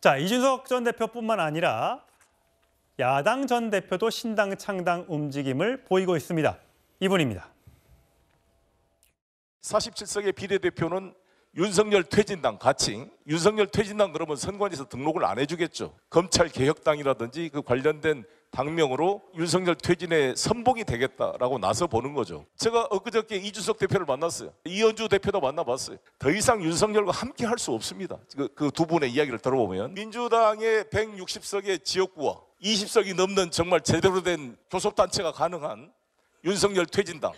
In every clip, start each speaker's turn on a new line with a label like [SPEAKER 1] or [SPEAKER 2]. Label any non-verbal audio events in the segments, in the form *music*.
[SPEAKER 1] 자, 이준석 전 대표뿐만 아니라 야당 전 대표도 신당 창당 움직임을 보이고 있습니다. 이분입니다.
[SPEAKER 2] 47석의 비례대표는 윤석열 퇴진당 가칭 윤석열 퇴진당 그러면 선관위에서 등록을 안 해주겠죠. 검찰 개혁당이라든지 그 관련된 당명으로 윤석열 퇴진의 선봉이 되겠다라고 나서 보는 거죠. 제가 엊그저께 이준석 대표를 만났어요. 이현주 대표도 만나봤어요. 더 이상 윤석열과 함께 할 수 없습니다. 그두 그 분의 이야기를 들어보면 민주당의 160석의 지역구와 20석이 넘는 정말 제대로 된 교섭단체가 가능한 윤석열 퇴진당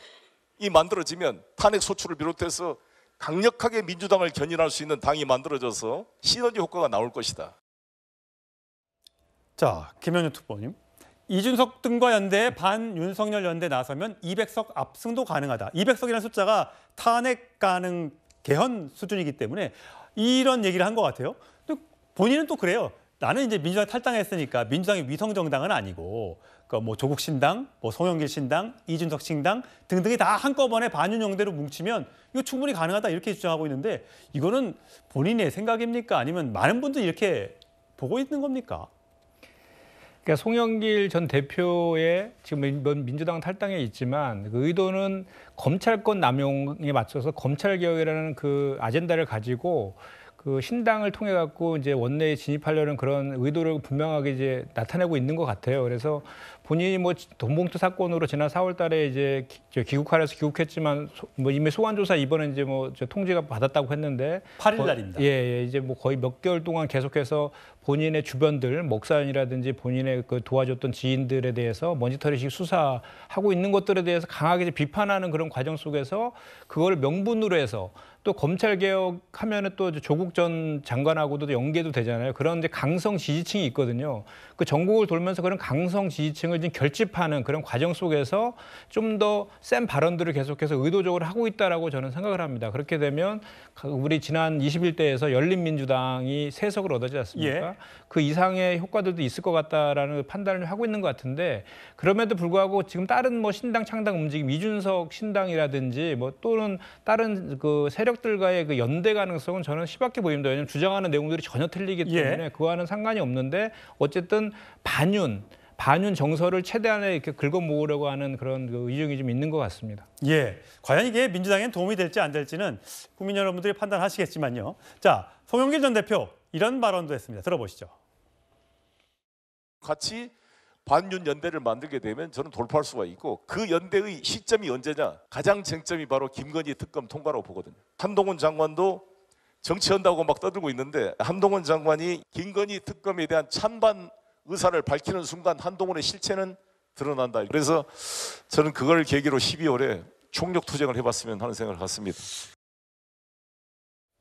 [SPEAKER 2] 이 만들어지면 탄핵 소추를 비롯해서 강력하게 민주당을 견인할 수 있는 당이 만들어져서 시너지 효과가 나올 것이다.
[SPEAKER 1] 자, 김현유 특보님. 이준석 등과 연대 반윤석열 연대 나서면 200석 압승도 가능하다. 200석이라는 숫자가 탄핵 가능 개헌 수준이기 때문에 이런 얘기를 한 것 같아요. 근 본인은 또 그래요. 나는 이제 민주당 탈당했으니까 민주당이 위성 정당은 아니고 그뭐 그러니까 조국 신당, 뭐 송영길 신당, 이준석 신당 등등이 다 한꺼번에 반윤영대로 뭉치면 이거 충분히 가능하다 이렇게 주장하고 있는데 이거는 본인의 생각입니까 아니면 많은 분들이 이렇게
[SPEAKER 3] 보고 있는 겁니까? 그러니까 송영길 전 대표의 지금 민주당 탈당에 있지만 그 의도는 검찰권 남용에 맞춰서 검찰 개혁이라는 그 아젠다를 가지고 그 신당을 통해 갖고 이제 원내에 진입하려는 그런 의도를 분명하게 이제 나타내고 있는 것 같아요. 그래서 본인이 뭐 돈봉투 사건으로 지난 4월달에 이제 귀국하려서 귀국했지만 소, 뭐 이미 소환조사 이번에 이제 뭐 통지가 받았다고 했는데 8일날입니다. 예, 예, 이제 뭐 거의 몇 개월 동안 계속해서 본인의 주변들 목사연이라든지 본인의 그 도와줬던 지인들에 대해서 먼지털이식 수사하고 있는 것들에 대해서 강하게 비판하는 그런 과정 속에서 그걸 명분으로 해서 또 검찰 개혁 하면은 또 조국 전 장관하고도 연계도 되잖아요. 그런 이제 강성 지지층이 있거든요. 그 전국을 돌면서 그런 강성 지지층을 지금 결집하는 그런 과정 속에서 좀 더 센 발언들을 계속해서 의도적으로 하고 있다라고 저는 생각을 합니다. 그렇게 되면 우리 지난 21대에서 열린민주당이 세석을 얻어지 않습니까? 예. 그 이상의 효과들도 있을 것 같다라는 그 판단을 하고 있는 것 같은데 그럼에도 불구하고 지금 다른 뭐 신당 창당 움직임 이준석 신당이라든지 뭐 또는 다른 그 세력 세력들과의 그 연대 가능성은 저는 희박해 보입니다. 왜냐하면 주장하는 내용들이 전혀 틀리기 예. 때문에 예. 그와는 상관이 없는데 어쨌든 반윤 반윤 정서를 최대한의 이렇게 긁어 모으려고 하는 그런 그 의중이 좀 있는 것 같습니다. 예. 과연 이게 민주당에는 도움이 될지 안
[SPEAKER 1] 될지는 국민 여러분들이 판단하시겠지만요. 자, 송영길 전 대표 이런 발언도 했습니다.
[SPEAKER 2] 들어보시죠. 같이 반윤 연대를 만들게 되면 저는 돌파할 수가 있고 그 연대의 시점이 언제냐? 가장 쟁점이 바로 김건희 특검 통과라고 보거든요. 한동훈 장관도 정치한다고 막 떠들고 있는데 한동훈 장관이 김건희 특검에 대한 찬반 의사를 밝히는 순간 한동훈의 실체는 드러난다. 그래서 저는 그걸 계기로 12월에 총력 투쟁을 해봤으면 하는 생각을 갖습니다.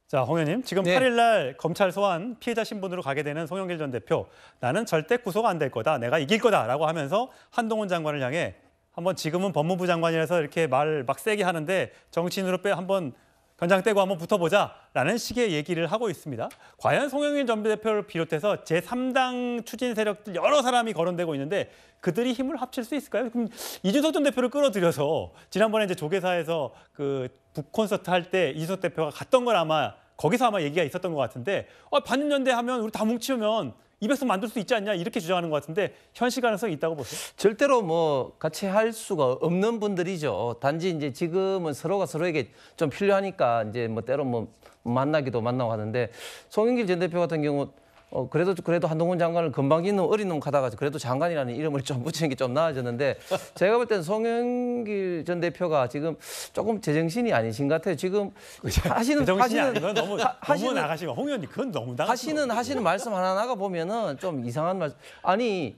[SPEAKER 1] 자, 홍 의원님, 지금 네. 8일 날 검찰 소환 피해자 신분으로 가게 되는 송영길 전 대표, 나는 절대 구속 안 될 거다, 내가 이길 거다라고 하면서 한동훈 장관을 향해 한번 지금은 법무부 장관이라서 이렇게 말막 세게 하는데 정치인으로 빼 한번 현장 떼고 한번 붙어보자 라는 식의 얘기를 하고 있습니다. 과연 송영일 전 대표를 비롯해서 제3당 추진 세력들 여러 사람이 거론되고 있는데 그들이 힘을 합칠 수 있을까요? 그럼 이준석 전 대표를 끌어들여서 지난번에 이제 조계사에서 그 북콘서트 할 때 이준석 대표가 갔던 걸 아마 거기서 아마 얘기가 있었던 것 같은데 아, 어, 반윤연대 하면 우리 다
[SPEAKER 4] 뭉치면 입에서 만들 수 있지 않냐 이렇게 주장하는 것 같은데 현실 가능성이 있다고 보세요? 절대로 뭐 같이 할 수가 없는 분들이죠. 단지 이제 지금은 서로가 서로에게 좀 필요하니까 이제 뭐 때로 뭐 만나기도 만나고 하는데 송영길 전 대표 같은 경우 어, 그래도 그래도 한동훈 장관을 금방지는 어린 놈 가다가 그래도 장관이라는 이름을 *laughs* 좀 붙이는 게 좀 나아졌는데 제가 볼 때는 송영길 전 대표가 지금 조금 제정신이 아니신 것 같아요. 지금 하시는 하시는 건 너무 *laughs* 하, 시는 너무 나가시고 홍 의원님 그건 너무 나가시는 하시는 말씀 하나 하나가 보면은 좀 이상한 말 아니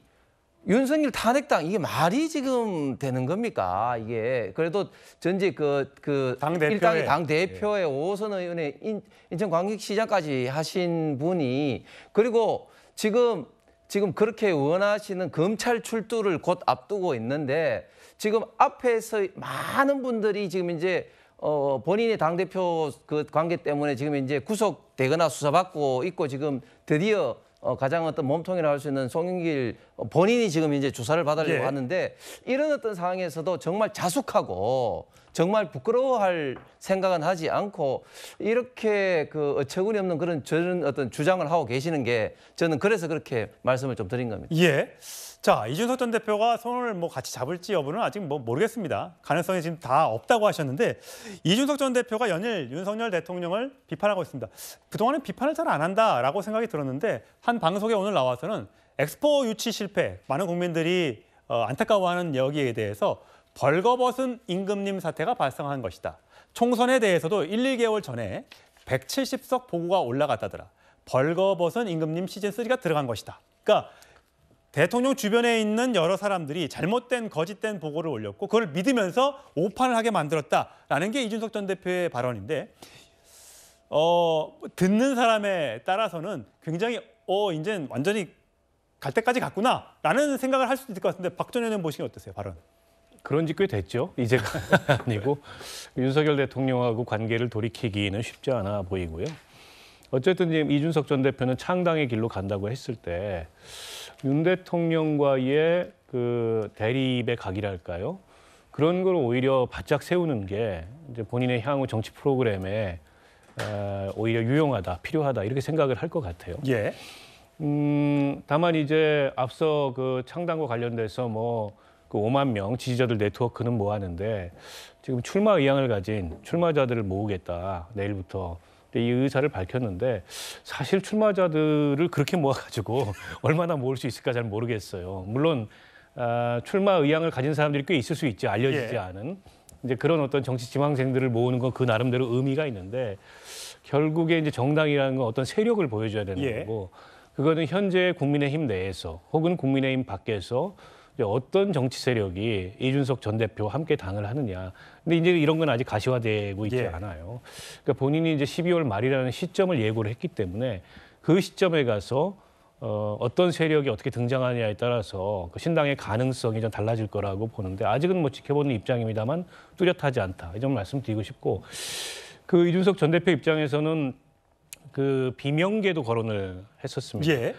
[SPEAKER 4] 윤석열 탄핵당 이게 말이 지금 되는 겁니까? 이게 그래도 전직 그그 그 당 일당의 당 예. 대표의 오선 의원의 인, 인천광역시장까지 하신 분이 그리고 지금 지금 그렇게 원하시는 검찰 출두를 곧 앞두고 있는데 지금 앞에서 많은 분들이 지금 이제 어, 본인의 당대표 그 관계 때문에 지금 이제 구속되거나 수사받고 있고 지금 드디어 어, 가장 어떤 몸통이라 고할 수 있는 송영길 어, 본인이 지금 이제 조사를 받으려고 예. 하는데 이런 어떤 상황에서도 정말 자숙하고 정말 부끄러워할 생각은 하지 않고 이렇게 그 어처구니 없는 그런 저런 어떤 주장을 하고 계시는 게 저는 그래서 그렇게 말씀을 좀 드린 겁니다. 예. 자,
[SPEAKER 1] 이준석 전 대표가 손을 뭐 같이 잡을지 여부는 아직 뭐 모르겠습니다. 가능성이 지금 다 없다고 하셨는데 이준석 전 대표가 연일 윤석열 대통령을 비판하고 있습니다. 그동안은 비판을 잘 안 한다라고 생각이 들었는데 한 방송에 오늘 나와서는 엑스포 유치 실패, 많은 국민들이 어, 안타까워하는 여기에 대해서 벌거벗은 임금님 사태가 발생한 것이다. 총선에 대해서도 1, 2개월 전에 170석 보고가 올라갔다더라. 벌거벗은 임금님 시즌3가 들어간 것이다. 그러니까 대통령 주변에 있는 여러 사람들이 잘못된 거짓된 보고를 올렸고 그걸 믿으면서 오판을 하게 만들었다라는 게 이준석 전 대표의 발언인데 어, 듣는 사람에 따라서는 굉장히 어, 이제 완전히 갈 때까지 갔구나 라는 생각을 할 수도 있을 것 같은데 박 전 의원님 보시기 어떠세요? 발언.
[SPEAKER 5] 그런 지꽤 됐죠. 이제가 *laughs* 아니고 윤석열 대통령하고 관계를 돌이키기는 쉽지 않아 보이고요. 어쨌든 지금 이준석 전 대표는 창당의 길로 간다고 했을 때 윤 대통령과의 그 대립의 각이랄까요? 그런 걸 오히려 바짝 세우는 게 이제 본인의 향후 정치 프로그램에 오히려 유용하다, 필요하다 이렇게 생각을 할 것 같아요. 예. 음, 다만 이제 앞서 그 창당과 관련돼서 뭐그 5만 명 지지자들 네트워크는 뭐 하는데 지금 출마 의향을 가진 출마자들을 모으겠다 내일부터 이 의사를 밝혔는데 사실 출마자들을 그렇게 모아가지고 *laughs* 얼마나 모을 수 있을까 잘 모르겠어요. 물론 아, 출마 의향을 가진 사람들이 꽤 있을 수 있지 알려지지 예. 않은 이제 그런 어떤 정치 지망생들을 모으는 건 그 나름대로 의미가 있는데 결국에 이제 정당이라는 건 어떤 세력을 보여줘야 되는 예. 거고. 그거는 현재 국민의힘 내에서 혹은 국민의힘 밖에서 어떤 정치 세력이 이준석 전 대표와 함께 당을 하느냐. 근데 이제 이런 건 아직 가시화되고 있지 예. 않아요. 그러니까 본인이 이제 12월 말이라는 시점을 예고를 했기 때문에 그 시점에 가서 어, 어떤 세력이 어떻게 등장하느냐에 따라서 그 신당의 가능성이 좀 달라질 거라고 보는데 아직은 뭐 지켜보는 입장입니다만 뚜렷하지 않다. 이 점 말씀드리고 싶고 그 이준석 전 대표 입장에서는 그 비명계도 거론을 했었습니다. 예.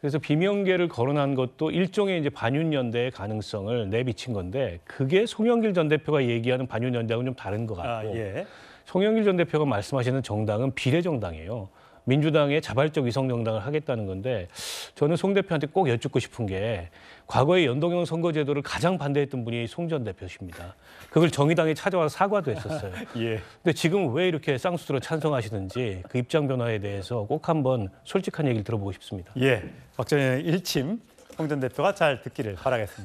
[SPEAKER 5] 그래서 비명계를 거론한 것도 일종의 이제 반윤연대의 가능성을 내비친 건데 그게 송영길 전 대표가 얘기하는 반윤연대하고는 좀 다른 것 같고 아, 예. 송영길 전 대표가 말씀하시는 정당은 비례정당이에요. 민주당의 자발적 위성 정당을 하겠다는 건데 저는 송 대표한테 꼭 여쭙고 싶은 게과거에 연동형 선거제도를 가장 반대했던 분이 송 전 대표십니다. 그걸 정의당에 찾아와 사과도 했었어요. *laughs* 예. 근데 지금 왜 이렇게 쌍수로 찬성하시는지 그 입장 변화에 대해서 꼭 한번 솔직한 얘기를 들어보고 싶습니다. 예. 박정희 일침 송 전 대표가 잘 듣기를 바라겠습니다.